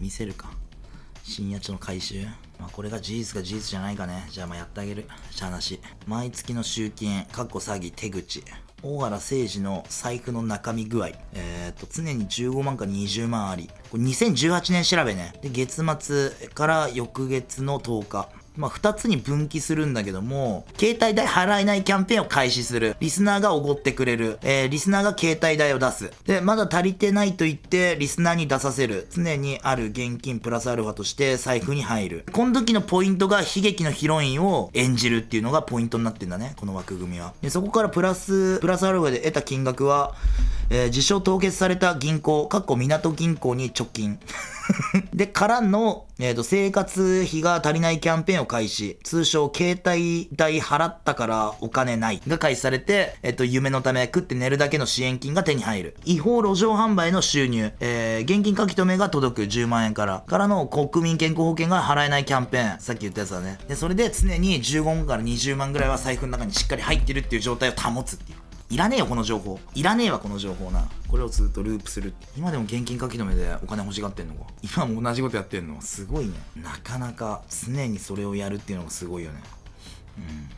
見せるか。深夜の回収。まあ、これが事実か事実じゃないかね。じゃあまあやってあげる。しゃあなし。毎月の集金、かっこ詐欺、手口。大原誠司の財布の中身具合。えっ、ー、と、常に15万か20万あり。これ2018年調べね。で、月末から翌月の10日。まあ、2つに分岐するんだけども、携帯代払えないキャンペーンを開始する。リスナーがおごってくれる。えー、リスナーが携帯代を出す。で、まだ足りてないと言って、リスナーに出させる。常にある現金プラスアルファとして財布に入る。この時のポイントが悲劇のヒロインを演じるっていうのがポイントになってんだね。この枠組みは。で、そこからプラス、プラスアルファで得た金額は、えー、自称凍結された銀行、かっこ港銀行に貯金。で、からの、えっ、ー、と、生活費が足りないキャンペーンを開始。通称、携帯代払ったからお金ない。が開始されて、えっ、ー、と、夢のため食って寝るだけの支援金が手に入る。違法路上販売の収入。えー、現金書き留めが届く10万円から。からの国民健康保険が払えないキャンペーン。さっき言ったやつだね。で、それで常に15万から20万ぐらいは財布の中にしっかり入ってるっていう状態を保つっていう。いらねえよ、この情報。いらねえわ、この情報な。これをずっとループする。今でも現金書き留めでお金欲しがってんのか。今も同じことやってんの。すごいね。なかなか常にそれをやるっていうのがすごいよね。うん。